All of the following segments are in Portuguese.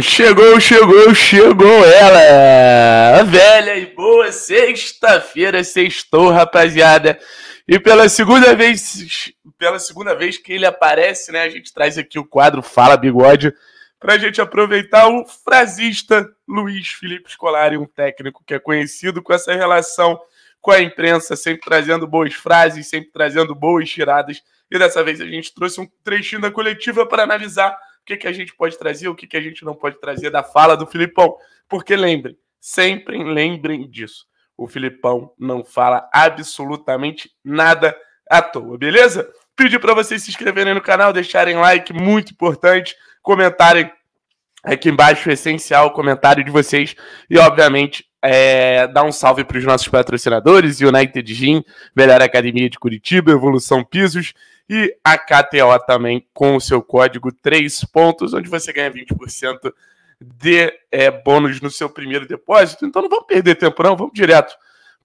Chegou, chegou, chegou ela! A velha e boa sexta-feira, sextou, rapaziada. E pela segunda vez, pela segunda vez que ele aparece, né, a gente traz aqui o quadro Fala Bigode pra gente aproveitar o frasista Luiz Felipe Scolari, um técnico que é conhecido com essa relação com a imprensa, sempre trazendo boas frases, sempre trazendo boas tiradas. E dessa vez a gente trouxe um trechinho da coletiva para analisar que, que a gente pode trazer, o que, que a gente não pode trazer da fala do Filipão. Porque lembrem, sempre lembrem disso. O Filipão não fala absolutamente nada à toa, beleza? Pedi para vocês se inscreverem no canal, deixarem like, muito importante, comentarem aqui embaixo, essencial o comentário de vocês. E, obviamente, é, dar um salve para os nossos patrocinadores: United Gym, Melhor Academia de Curitiba, Evolução Pisos e a KTO também com o seu código 3 pontos, onde você ganha 20% de é, bônus no seu primeiro depósito. Então não vamos perder tempo, não, vamos direto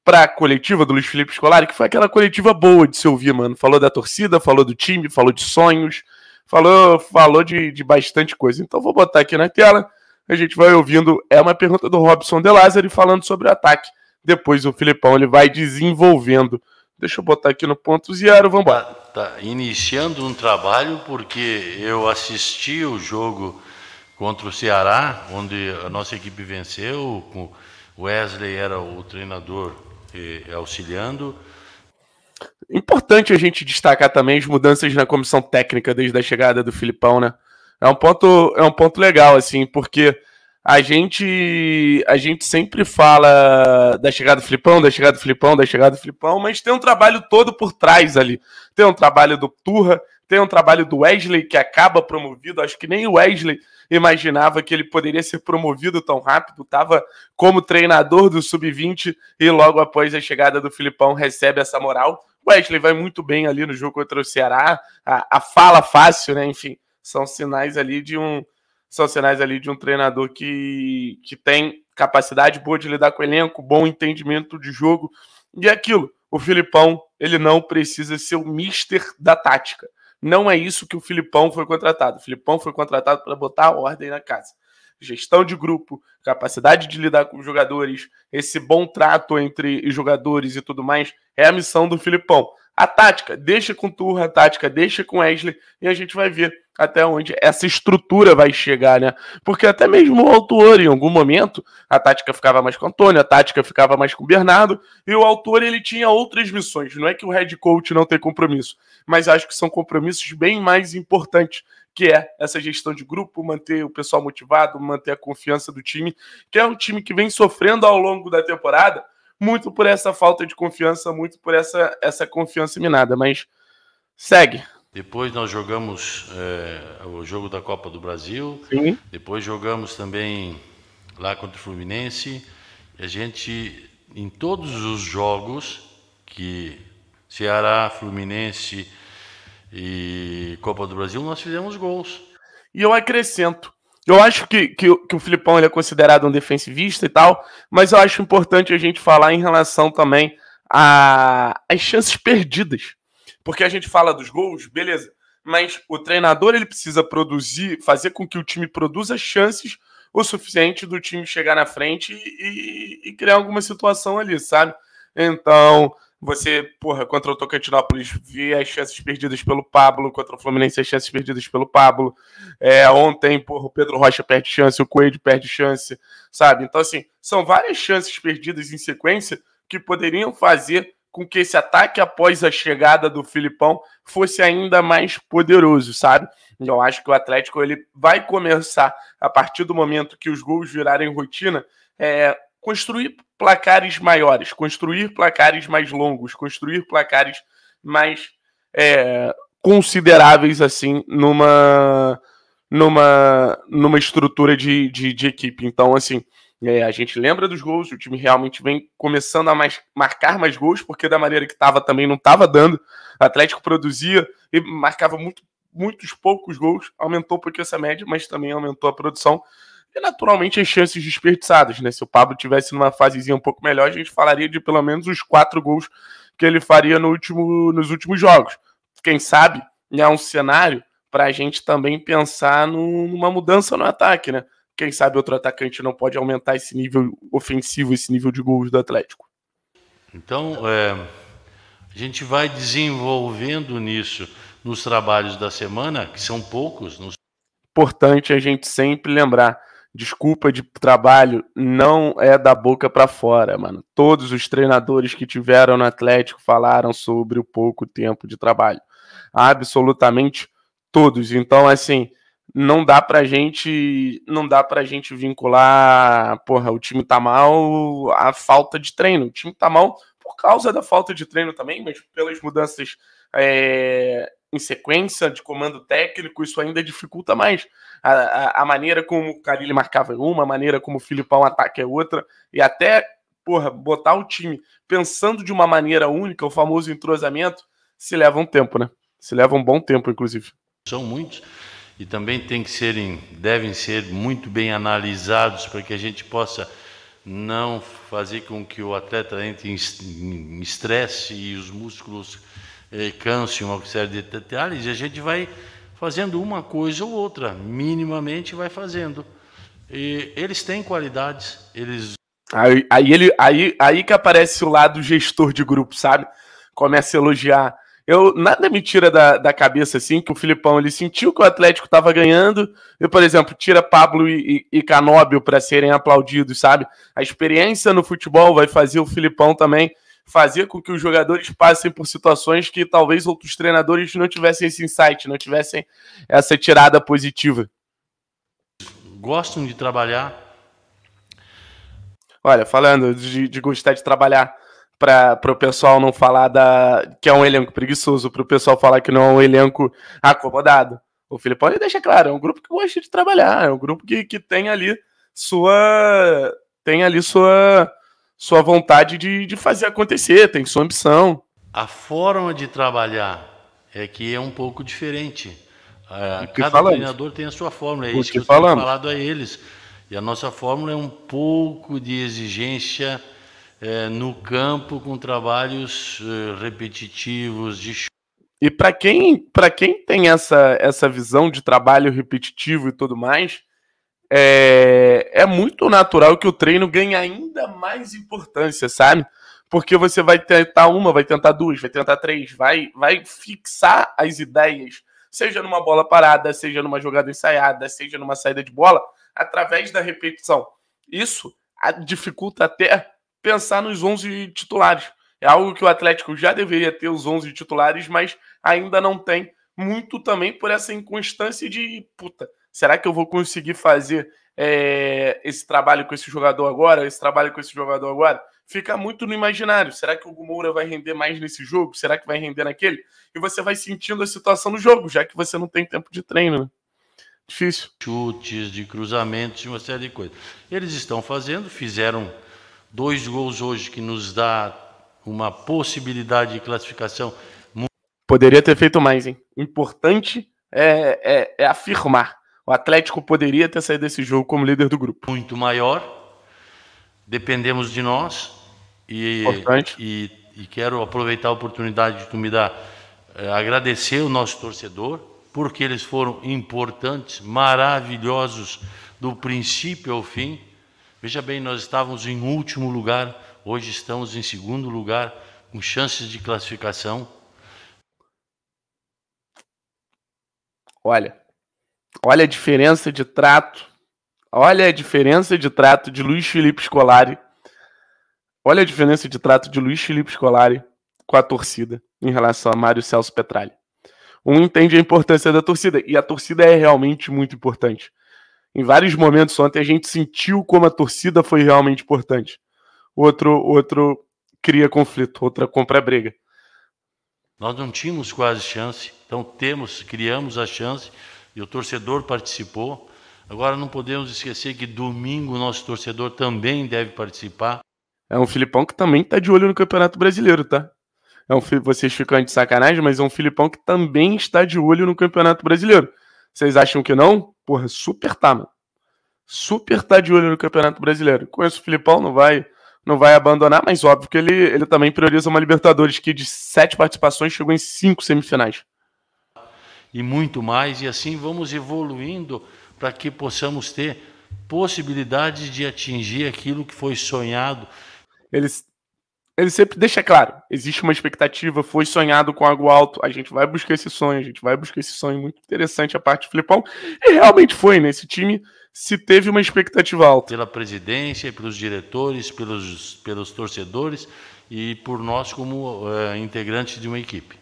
para a coletiva do Luiz Felipe Scolari, que foi aquela coletiva boa de se ouvir, mano. Falou da torcida, falou do time, falou de sonhos, falou, falou de, de bastante coisa. Então vou botar aqui na tela, a gente vai ouvindo. É uma pergunta do Robson De Lázaro falando sobre o ataque. Depois o Filipão ele vai desenvolvendo. Deixa eu botar aqui no ponto zero, vamos lá Tá, tá, iniciando um trabalho porque eu assisti o jogo contra o Ceará, onde a nossa equipe venceu, o Wesley era o treinador eh, auxiliando. Importante a gente destacar também as mudanças na comissão técnica desde a chegada do Filipão, né? É um ponto, é um ponto legal, assim, porque a gente, a gente sempre fala da chegada do Filipão, da chegada do Filipão, da chegada do Filipão, mas tem um trabalho todo por trás ali. Tem um trabalho do Turra, tem um trabalho do Wesley que acaba promovido. Acho que nem o Wesley imaginava que ele poderia ser promovido tão rápido. Tava como treinador do sub-20 e logo após a chegada do Filipão recebe essa moral. Wesley vai muito bem ali no jogo contra o Ceará, a, a fala fácil, né? Enfim, são sinais ali de um são sinais ali de um treinador que, que tem capacidade boa de lidar com o elenco, bom entendimento de jogo. E é aquilo, o Filipão, ele não precisa ser o mister da tática. Não é isso que o Filipão foi contratado. O Filipão foi contratado para botar a ordem na casa gestão de grupo, capacidade de lidar com os jogadores, esse bom trato entre jogadores e tudo mais, é a missão do Filipão. A tática, deixa com Turra, a tática, deixa com Wesley, e a gente vai ver até onde essa estrutura vai chegar, né? Porque até mesmo o autor, em algum momento, a tática ficava mais com o Antônio, a tática ficava mais com o Bernardo, e o autor, ele tinha outras missões. Não é que o head coach não tem compromisso, mas acho que são compromissos bem mais importantes que é essa gestão de grupo, manter o pessoal motivado, manter a confiança do time, que é um time que vem sofrendo ao longo da temporada, muito por essa falta de confiança, muito por essa, essa confiança minada. Mas segue. Depois nós jogamos é, o jogo da Copa do Brasil. Sim. Depois jogamos também lá contra o Fluminense. E a gente, em todos os jogos que Ceará, Fluminense, e Copa do Brasil nós fizemos gols. E eu acrescento. Eu acho que, que, que, o Filipão ele é considerado um defensivista e tal, mas eu acho importante a gente falar em relação também às chances perdidas. Porque a gente fala dos gols, beleza, mas o treinador ele precisa produzir, fazer com que o time produza chances o suficiente do time chegar na frente e, e, e criar alguma situação ali, sabe? Então, você, porra, contra o Tocantinópolis, vê as chances perdidas pelo Pablo, contra o Fluminense, as chances perdidas pelo Pablo. É, ontem, porra, o Pedro Rocha perde chance, o Coelho perde chance, sabe? Então, assim, são várias chances perdidas em sequência que poderiam fazer com que esse ataque após a chegada do Filipão fosse ainda mais poderoso, sabe? Eu acho que o Atlético ele vai começar a partir do momento que os gols virarem rotina, é, construir placares maiores, construir placares mais longos, construir placares mais é, consideráveis assim numa numa numa estrutura de, de, de equipe. Então, assim, é, a gente lembra dos gols, o time realmente vem começando a mais, marcar mais gols, porque da maneira que estava também não estava dando. O Atlético produzia e marcava muito, muitos poucos gols, aumentou um pouquinho essa média, mas também aumentou a produção. E naturalmente as chances desperdiçadas, né? Se o Pablo tivesse numa fasezinha um pouco melhor, a gente falaria de pelo menos os quatro gols que ele faria no último, nos últimos jogos. Quem sabe é né, um cenário para a gente também pensar no, numa mudança no ataque, né? Quem sabe outro atacante não pode aumentar esse nível ofensivo, esse nível de gols do Atlético. Então, é, a gente vai desenvolvendo nisso nos trabalhos da semana, que são poucos. Nos... Importante a gente sempre lembrar desculpa de trabalho não é da boca para fora, mano. Todos os treinadores que tiveram no Atlético falaram sobre o pouco tempo de trabalho. Absolutamente todos. Então, assim, não dá pra gente, não dá pra gente vincular, porra, o time tá mal a falta de treino. O time tá mal por causa da falta de treino também, mas pelas mudanças é, em sequência de comando técnico, isso ainda dificulta mais a, a, a maneira como o Carilli marcava é uma, a maneira como o Filipão ataca é outra, e até, porra, botar o time pensando de uma maneira única, o famoso entrosamento, se leva um tempo, né? Se leva um bom tempo, inclusive. São muitos e também tem que serem, devem ser muito bem analisados para que a gente possa não fazer com que o atleta entre em estresse e os músculos eh, câncer, uma série de detalhes, e a gente vai fazendo uma coisa ou outra, minimamente vai fazendo. E eles têm qualidades, eles. Aí, aí, ele, aí, aí que aparece o lado gestor de grupo, sabe? Começa a elogiar. Eu, nada me tira da, da cabeça assim que o Filipão ele sentiu que o Atlético estava ganhando e, por exemplo, tira Pablo e, e, e Canóbio para serem aplaudidos, sabe? A experiência no futebol vai fazer o Filipão também fazer com que os jogadores passem por situações que talvez outros treinadores não tivessem esse insight, não tivessem essa tirada positiva? Gostam de trabalhar? Olha, falando de, de gostar de trabalhar, para o pessoal não falar da, que é um elenco preguiçoso, para o pessoal falar que não é um elenco acomodado. O Filipão ele deixa claro, é um grupo que gosta de trabalhar, é um grupo que, que tem ali sua tem ali sua sua vontade de, de fazer acontecer, tem sua ambição. A forma de trabalhar é que é um pouco diferente. É, cada falamos. treinador tem a sua fórmula, é o isso que, que eu falamos. tenho falado a eles. E a nossa fórmula é um pouco de exigência é, no campo com trabalhos é, repetitivos de e para quem para quem tem essa essa visão de trabalho repetitivo e tudo mais, é, é muito natural que o treino ganhe ainda mais importância, sabe? Porque você vai tentar uma, vai tentar duas, vai tentar três, vai, vai fixar as ideias, seja numa bola parada, seja numa jogada ensaiada, seja numa saída de bola, através da repetição. Isso dificulta até pensar nos 11 titulares. É algo que o Atlético já deveria ter os 11 titulares, mas ainda não tem muito também por essa inconstância de puta. Será que eu vou conseguir fazer é, esse trabalho com esse jogador agora, esse trabalho com esse jogador agora? Fica muito no imaginário. Será que o Moura vai render mais nesse jogo? Será que vai render naquele? E você vai sentindo a situação no jogo, já que você não tem tempo de treino. Né? Difícil. Chutes, de cruzamentos, uma série de coisas. Eles estão fazendo, fizeram dois gols hoje que nos dá uma possibilidade de classificação. Poderia ter feito mais, hein? Importante é, é, é afirmar o Atlético poderia ter saído desse jogo como líder do grupo. Muito maior, dependemos de nós. E, Importante. E, e quero aproveitar a oportunidade de tu me dar, eh, agradecer o nosso torcedor, porque eles foram importantes, maravilhosos, do princípio ao fim. Veja bem, nós estávamos em último lugar, hoje estamos em segundo lugar, com chances de classificação. Olha, Olha a diferença de trato. Olha a diferença de trato de Luiz Felipe Scolari. Olha a diferença de trato de Luiz Felipe Scolari com a torcida em relação a Mário Celso Petralha. Um entende a importância da torcida e a torcida é realmente muito importante. Em vários momentos ontem a gente sentiu como a torcida foi realmente importante. Outro outro cria conflito, outra compra briga. Nós não tínhamos quase chance, então temos, criamos a chance e o torcedor participou. Agora não podemos esquecer que domingo o nosso torcedor também deve participar. É um Filipão que também está de olho no Campeonato Brasileiro, tá? É um vocês ficam de sacanagem, mas é um Filipão que também está de olho no Campeonato Brasileiro. Vocês acham que não? Porra, super tá, mano. Super tá de olho no Campeonato Brasileiro. Conheço o Filipão, não vai, não vai abandonar, mas óbvio que ele, ele também prioriza uma Libertadores que de sete participações chegou em cinco semifinais e muito mais, e assim vamos evoluindo para que possamos ter possibilidades de atingir aquilo que foi sonhado. Eles ele sempre deixa claro, existe uma expectativa, foi sonhado com algo alto, a gente vai buscar esse sonho, a gente vai buscar esse sonho, muito interessante a parte do Filipão, e realmente foi, nesse né? time se teve uma expectativa alta. Pela presidência, pelos diretores, pelos, pelos torcedores e por nós como é, eh, integrantes de uma equipe.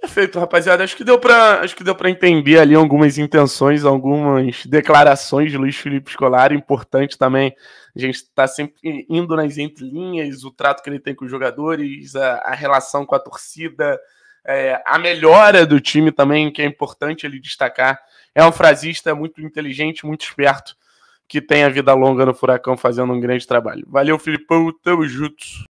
Perfeito, rapaziada. Acho que deu para acho que deu para entender ali algumas intenções, algumas declarações de Luiz Felipe Scolari. Importante também a gente está sempre indo nas entrelinhas, o trato que ele tem com os jogadores, a, a relação com a torcida, é, a melhora do time também, que é importante ele destacar. É um frasista muito inteligente, muito esperto, que tem a vida longa no Furacão fazendo um grande trabalho. Valeu, Filipão. Tamo junto.